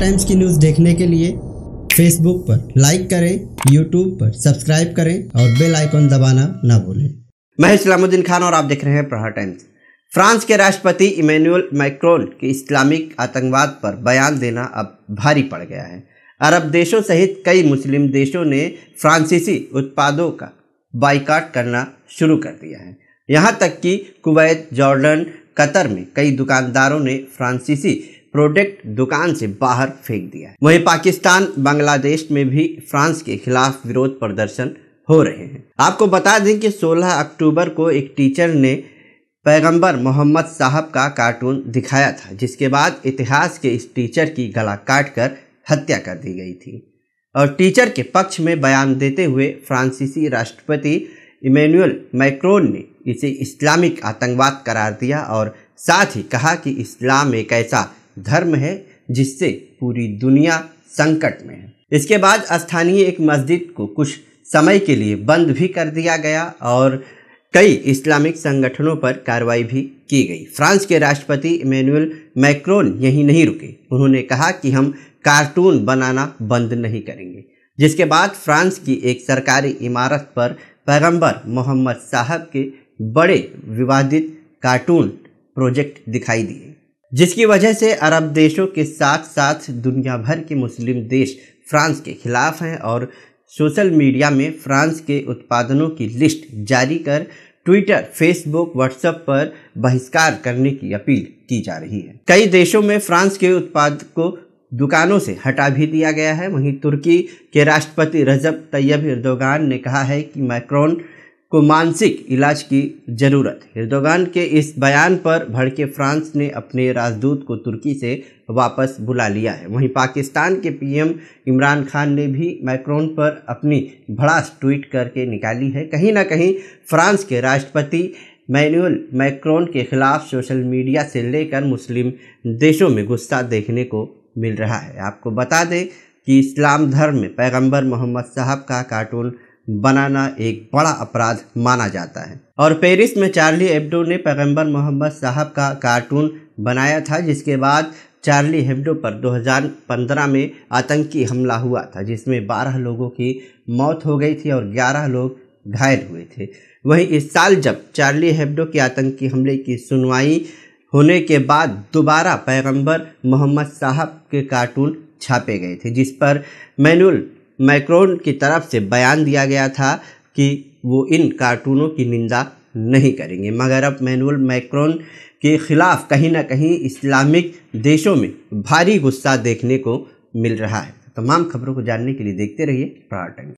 times की news देखने के लिए फेसबुक पर लाइक करें यूट्यूब पर सब्सक्राइब करें और बेल आइकॉन दबाना ना भूलें मैं इस्लामुद्दीन खान और आप देख रहे हैं प्रहार टाइम्स फ्रांस के राष्ट्रपति इमैनुअल मैक्रोन के इस्लामिक आतंकवाद पर बयान देना अब भारी पड़ गया है अरब देशों सहित कई मुस्लिम देशों ने फ्रांसीसी उत्पादों का बाइकाट करना शुरू कर दिया है यहाँ तक कि कुवैत जॉर्डन कतर में कई दुकानदारों ने फ्रांसीसी प्रोडक्ट दुकान से बाहर फेंक दिया है वहीं पाकिस्तान बांग्लादेश में भी फ्रांस के खिलाफ विरोध प्रदर्शन हो रहे हैं आपको बता दें कि 16 अक्टूबर को एक टीचर ने पैगंबर मोहम्मद साहब का कार्टून दिखाया था जिसके बाद इतिहास के इस टीचर की गला काट कर हत्या कर दी गई थी और टीचर के पक्ष में बयान देते हुए फ्रांसीसी राष्ट्रपति इमैनुअल मैक्रोन ने इसे इस्लामिक आतंकवाद करार दिया और साथ ही कहा कि इस्लाम एक ऐसा धर्म है जिससे पूरी दुनिया संकट में है इसके बाद स्थानीय एक मस्जिद को कुछ समय के लिए बंद भी कर दिया गया और कई इस्लामिक संगठनों पर कार्रवाई भी की गई फ्रांस के राष्ट्रपति इमैनुअल मैक्रोन यहीं नहीं रुके उन्होंने कहा कि हम कार्टून बनाना बंद नहीं करेंगे जिसके बाद फ्रांस की एक सरकारी इमारत पर पैगंबर मोहम्मद साहब के बड़े विवादित कार्टून प्रोजेक्ट दिखाई दिए जिसकी वजह से अरब देशों के साथ साथ दुनिया भर के मुस्लिम देश फ्रांस के खिलाफ हैं और सोशल मीडिया में फ्रांस के उत्पादनों की लिस्ट जारी कर ट्विटर फेसबुक व्हाट्सएप पर बहिष्कार करने की अपील की जा रही है कई देशों में फ्रांस के उत्पाद को दुकानों से हटा भी दिया गया है वहीं तुर्की के राष्ट्रपति रजब तैयब इर्दोगान ने कहा है कि मैक्रोन को मानसिक इलाज की ज़रूरत हिरदोगान के इस बयान पर भड़के फ्रांस ने अपने राजदूत को तुर्की से वापस बुला लिया है वहीं पाकिस्तान के पीएम इमरान खान ने भी मैक्रोन पर अपनी भड़ास ट्वीट करके निकाली है कहीं ना कहीं फ्रांस के राष्ट्रपति मैनुअल मैक्रोन के खिलाफ सोशल मीडिया से लेकर मुस्लिम देशों में गुस्सा देखने को मिल रहा है आपको बता दें कि इस्लाम धर्म में पैगंबर मोहम्मद साहब का कार्टून बनाना एक बड़ा अपराध माना जाता है और पेरिस में चार्ली एब्डो ने पैगंबर मोहम्मद साहब का कार्टून बनाया था जिसके बाद चार्ली हेब्डो पर 2015 में आतंकी हमला हुआ था जिसमें 12 लोगों की मौत हो गई थी और 11 लोग घायल हुए थे वहीं इस साल जब चार्ली हेब्डो के आतंकी हमले की सुनवाई होने के बाद दोबारा पैगंबर मोहम्मद साहब के कार्टून छापे गए थे जिस पर मैनुअल मैक्रोन की तरफ से बयान दिया गया था कि वो इन कार्टूनों की निंदा नहीं करेंगे मगर अब मैनुअल मैक्रोन के ख़िलाफ़ कहीं ना कहीं इस्लामिक देशों में भारी गुस्सा देखने को मिल रहा है तमाम खबरों को जानने के लिए देखते रहिए प्राण